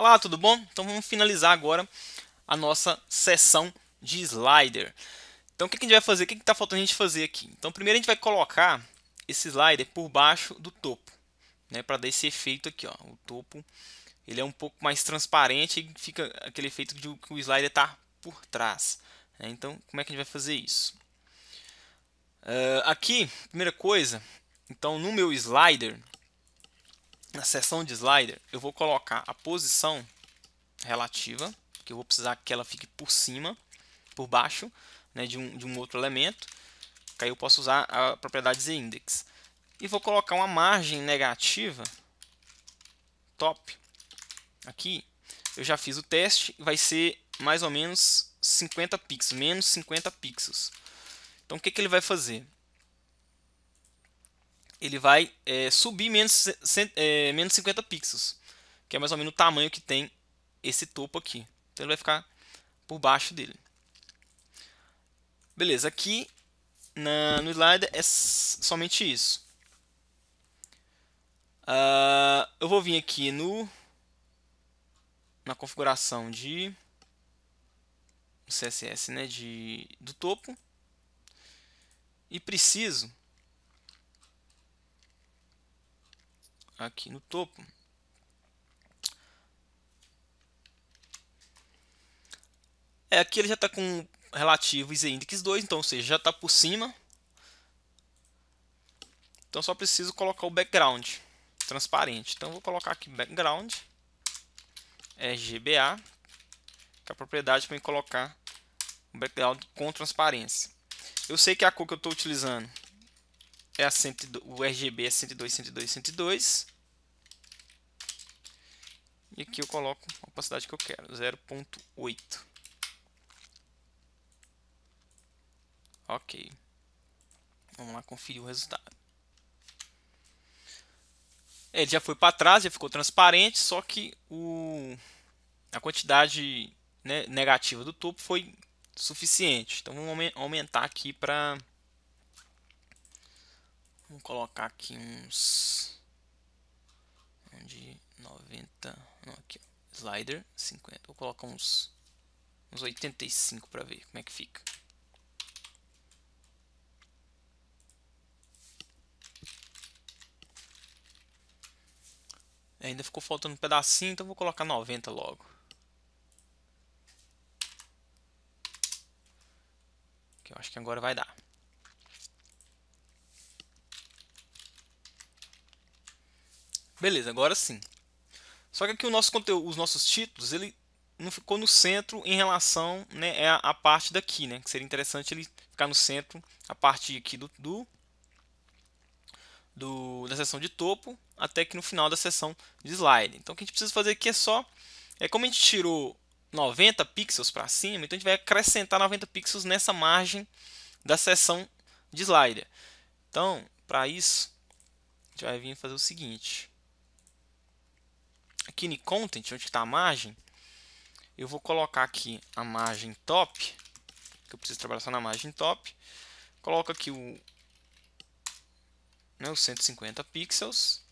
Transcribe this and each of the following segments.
Olá, tudo bom? Então vamos finalizar agora a nossa sessão de slider. Então o que a gente vai fazer? O que está faltando a gente fazer aqui? Então primeiro a gente vai colocar esse slider por baixo do topo, né, para dar esse efeito aqui. Ó. O topo ele é um pouco mais transparente e fica aquele efeito de que o slider está por trás. Né? Então como é que a gente vai fazer isso? Uh, aqui, primeira coisa, então no meu slider na seção de slider, eu vou colocar a posição relativa, que eu vou precisar que ela fique por cima, por baixo né, de, um, de um outro elemento. Que aí eu posso usar a propriedade zindex. E vou colocar uma margem negativa, top, aqui. Eu já fiz o teste, vai ser mais ou menos 50 pixels, menos 50 pixels. Então o que, que ele vai fazer? ele vai é, subir menos, é, menos 50 pixels, que é mais ou menos o tamanho que tem esse topo aqui. Então ele vai ficar por baixo dele. Beleza, aqui na, no slide é somente isso. Uh, eu vou vir aqui no na configuração de CSS né, de, do topo e preciso aqui no topo. É, aqui ele já está com relativo z index 2, então, ou seja, já está por cima. Então, só preciso colocar o background transparente. Então, vou colocar aqui background RGBA, é que é a propriedade para colocar o background com transparência. Eu sei que é a cor que eu estou utilizando é a 102, o RGB é 102, 102, 102. E aqui eu coloco a opacidade que eu quero, 0.8. Ok. Vamos lá conferir o resultado. É, ele já foi para trás, já ficou transparente, só que o, a quantidade né, negativa do topo foi suficiente. Então vamos aumentar aqui para Vamos colocar aqui uns. De 90. Não, aqui. Slider 50. Vou colocar uns. Uns 85 para ver como é que fica. É, ainda ficou faltando um pedacinho, então vou colocar 90 logo. Que eu acho que agora vai dar. Beleza, agora sim. Só que aqui o nosso conteúdo, os nossos títulos, ele não ficou no centro em relação né, à, é parte daqui, né? Que seria interessante ele ficar no centro, a parte aqui do, do, do da seção de topo até que no final da seção de slide. Então o que a gente precisa fazer aqui é só, é como a gente tirou 90 pixels para cima, então a gente vai acrescentar 90 pixels nessa margem da seção de slider. Então, para isso, a gente vai vir fazer o seguinte. Skinny Content, onde está a margem, eu vou colocar aqui a margem top, que eu preciso trabalhar só na margem top. Coloco aqui o, né, os 150 pixels,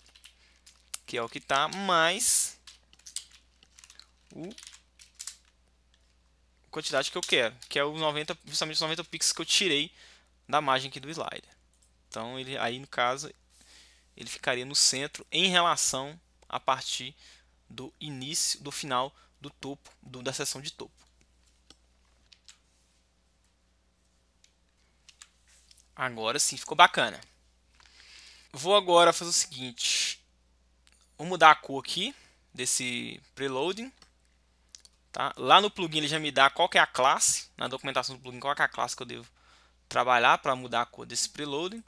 que é o que está, mais o quantidade que eu quero, que é os 90, justamente os 90 pixels que eu tirei da margem aqui do slider. Então, ele, aí no caso, ele ficaria no centro em relação a partir do início, do final do topo, do, da seção de topo. Agora sim, ficou bacana. Vou agora fazer o seguinte. Vou mudar a cor aqui desse preloading. Tá? Lá no plugin ele já me dá qual que é a classe, na documentação do plugin, qual é a classe que eu devo trabalhar para mudar a cor desse preloading.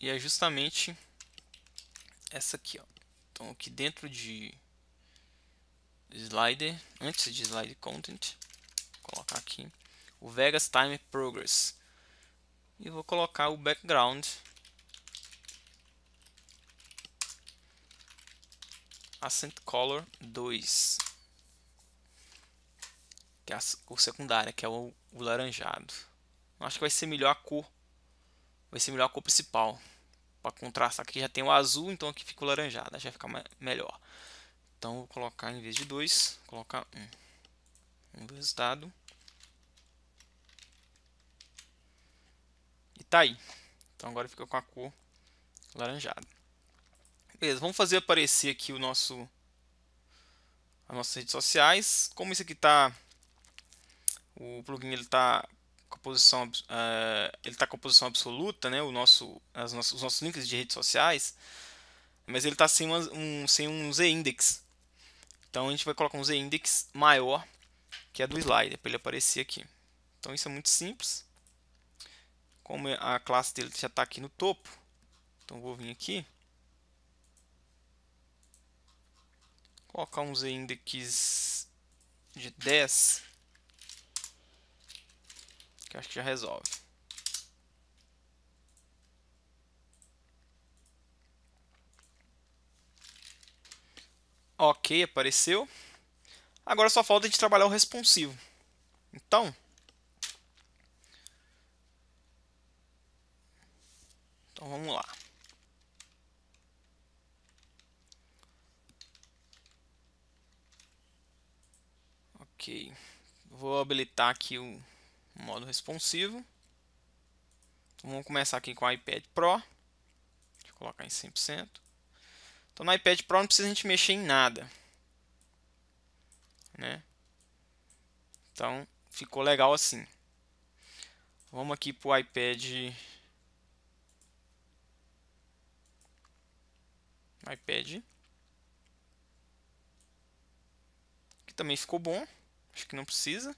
E é justamente essa aqui, ó. Então aqui dentro de slider, antes de slide content, vou colocar aqui o Vegas Time Progress e vou colocar o background Ascent Color 2 que é o secundário, que é o, o laranjado. acho que vai ser melhor a cor, vai ser melhor a cor principal para contrastar aqui já tem o azul, então aqui fica o laranjado, né? já fica melhor. Então vou colocar em vez de 2, colocar 1. Um. Vamos ver o resultado. E tá aí. Então agora fica com a cor laranjada. Beleza, vamos fazer aparecer aqui o nosso as nossas redes sociais. Como isso aqui tá o plugin ele tá posição, uh, eh, ele está com a posição absoluta, né? O nosso, as nossas, os nossos links de redes sociais, mas ele está sem, uma, um, sem um z-index. Então a gente vai colocar um z-index maior que é do slider para ele aparecer aqui. Então isso é muito simples. Como é, a classe dele já está aqui no topo, então vou vir aqui, colocar um z-index de 10 que acho que já resolve. Ok, apareceu. Agora só falta de trabalhar o responsivo. Então... Então vamos lá. Ok. Vou habilitar aqui o modo responsivo. Então, vamos começar aqui com o iPad Pro. Deixa eu colocar em 100%. Então no iPad Pro não precisa a gente mexer em nada. Né? Então ficou legal assim. Vamos aqui para o iPad... iPad. Que também ficou bom. Acho que não precisa.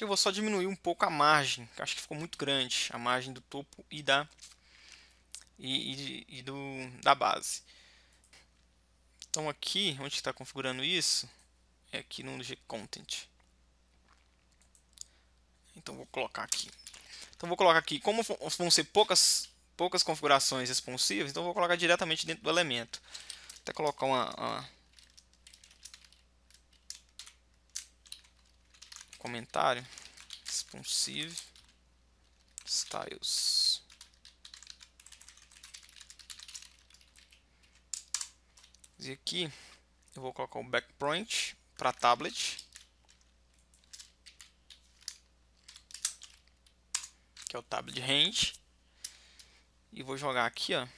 que eu vou só diminuir um pouco a margem, que acho que ficou muito grande a margem do topo e da e, e, e do da base. Então aqui, onde está configurando isso, é aqui no G Content. Então vou colocar aqui. Então vou colocar aqui, como vão ser poucas poucas configurações responsivas, então vou colocar diretamente dentro do elemento. Vou até colocar uma, uma comentário responsive styles e aqui eu vou colocar o backpoint para tablet que é o tablet range e vou jogar aqui ó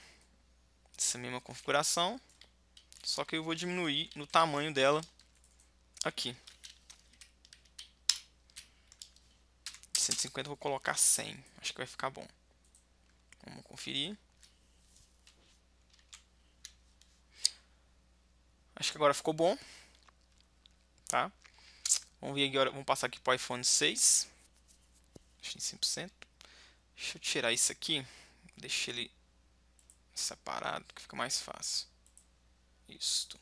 essa mesma configuração só que eu vou diminuir no tamanho dela aqui 150 vou colocar 100. Acho que vai ficar bom. Vamos conferir. Acho que agora ficou bom. Tá? Vamos ver agora, vamos passar aqui para o iPhone 6. Deixa em 100%. Deixa eu tirar isso aqui. Deixa ele separado, que fica mais fácil. Isto.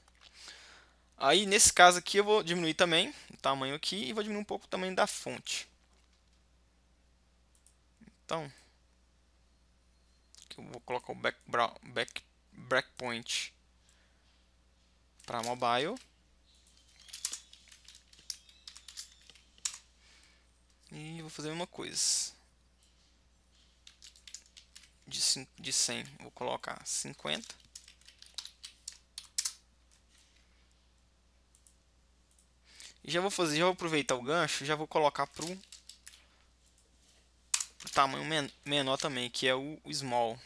Aí, nesse caso aqui, eu vou diminuir também o tamanho aqui e vou diminuir um pouco o tamanho da fonte então que eu vou colocar o back, back, breakpoint para mobile e vou fazer a mesma coisa de, de 100 vou colocar 50 e já vou fazer já vou aproveitar o gancho já vou colocar para um tamanho men menor também, que é o, Small.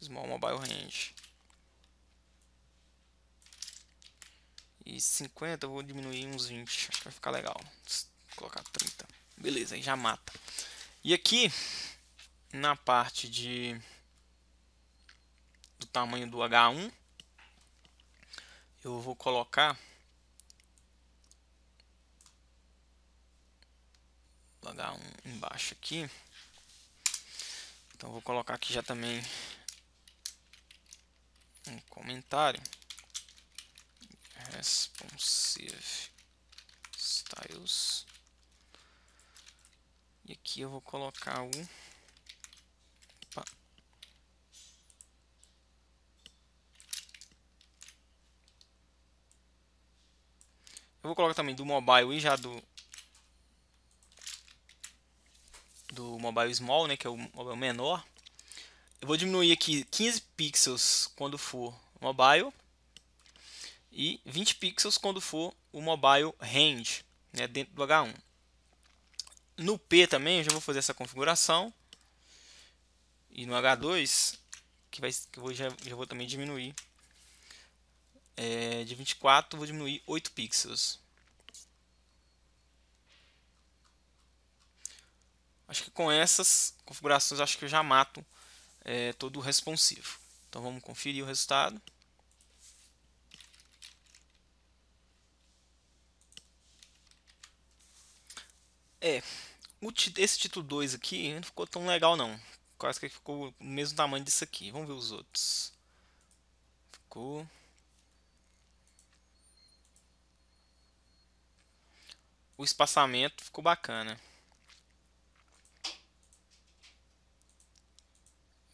Small Mobile Range. E 50 eu vou diminuir uns 20, vai ficar legal. Vou colocar 30. Beleza, aí já mata. E aqui, na parte de do tamanho do H1, eu vou colocar Vou dar um embaixo aqui. Então vou colocar aqui já também um comentário. Responsive styles. E aqui eu vou colocar o Opa. Eu vou colocar também do mobile e já do do mobile small, né, que é o mobile é menor. Eu vou diminuir aqui 15 pixels quando for mobile e 20 pixels quando for o mobile range, né, dentro do H1. No P também eu já vou fazer essa configuração e no H2 que, vai, que eu vou, já, já vou também diminuir é, de 24 vou diminuir 8 pixels Acho que com essas configurações acho que eu já mato é, todo o responsivo. Então vamos conferir o resultado. É, esse título 2 aqui não ficou tão legal não. Quase que ficou o mesmo tamanho disso aqui. Vamos ver os outros. Ficou. O espaçamento ficou bacana.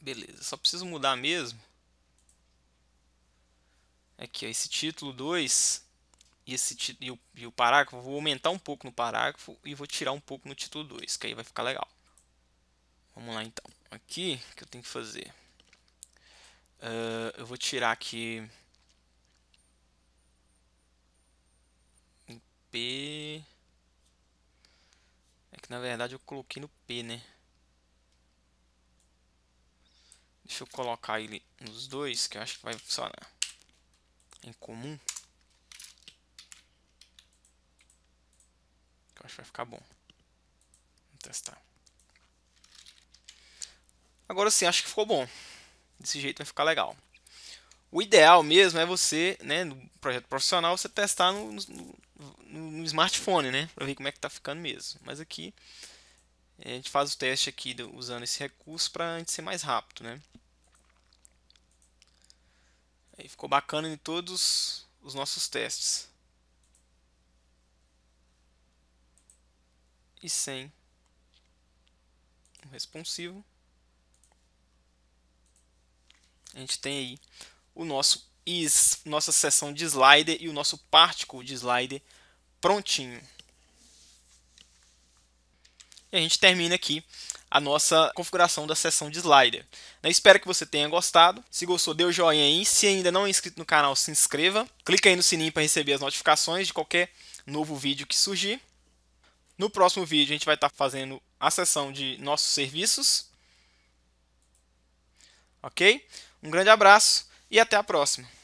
Beleza, só preciso mudar mesmo. Aqui, ó, esse título 2 e, esse e, o, e o parágrafo, vou aumentar um pouco no parágrafo e vou tirar um pouco no título 2, que aí vai ficar legal. Vamos lá então. Aqui, o que eu tenho que fazer? Uh, eu vou tirar aqui... P... É que na verdade eu coloquei no P, né? Deixa eu colocar ele nos dois, que eu acho que vai funcionar né? em comum. Eu acho que vai ficar bom. Vamos testar. Agora sim, acho que ficou bom. Desse jeito vai ficar legal. O ideal mesmo é você, né, no projeto profissional, você testar no, no, no smartphone, né, para ver como é que tá ficando mesmo. Mas aqui a gente faz o teste aqui do, usando esse recurso para gente ser mais rápido, né? Aí ficou bacana em todos os nossos testes. E sem o responsivo, a gente tem aí o nosso is, nossa seção de slider e o nosso particle de slider prontinho. E a gente termina aqui a nossa configuração da seção de slider. Eu né, espero que você tenha gostado. Se gostou, dê o um joinha aí. Se ainda não é inscrito no canal, se inscreva. Clique aí no sininho para receber as notificações de qualquer novo vídeo que surgir. No próximo vídeo, a gente vai estar tá fazendo a seção de nossos serviços. Ok? Um grande abraço e até a próxima.